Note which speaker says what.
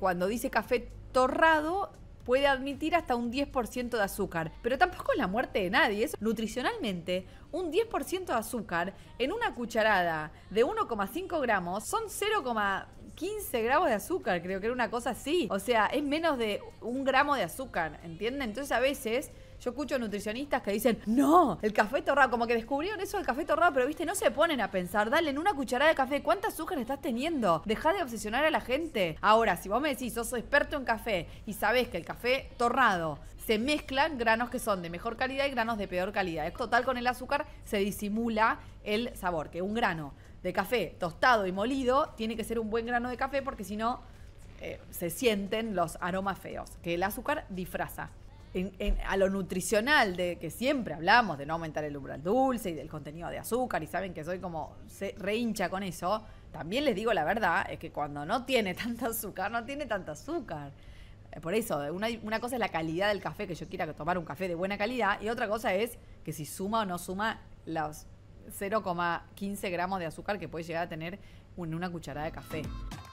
Speaker 1: cuando dice café torrado, puede admitir hasta un 10% de azúcar. Pero tampoco es la muerte de nadie. Es, nutricionalmente, un 10% de azúcar en una cucharada de 1,5 gramos son 0,5. 15 gramos de azúcar, creo que era una cosa así. O sea, es menos de un gramo de azúcar, ¿entienden? Entonces a veces... Yo escucho nutricionistas que dicen, no, el café torrado, como que descubrieron eso del café torrado, pero viste, no se ponen a pensar, dale en una cucharada de café, ¿cuánta azúcar estás teniendo? Deja de obsesionar a la gente. Ahora, si vos me decís, sos experto en café y sabés que el café torrado se mezclan granos que son de mejor calidad y granos de peor calidad. Es total, con el azúcar se disimula el sabor, que un grano de café tostado y molido tiene que ser un buen grano de café porque si no eh, se sienten los aromas feos, que el azúcar disfraza. a lo nutricional, de que siempre hablamos de no aumentar el umbral dulce y del contenido de azúcar, y saben que soy como se rehincha con eso, también les digo la verdad, es que cuando no tiene tanto azúcar, no tiene tanto azúcar. Eh, por eso, una, cosa es la calidad del café, que yo quiera tomar un café de buena calidad, y otra cosa es que si suma o no suma los 0,15 gramos de azúcar que puede llegar a tener en una cucharada de café.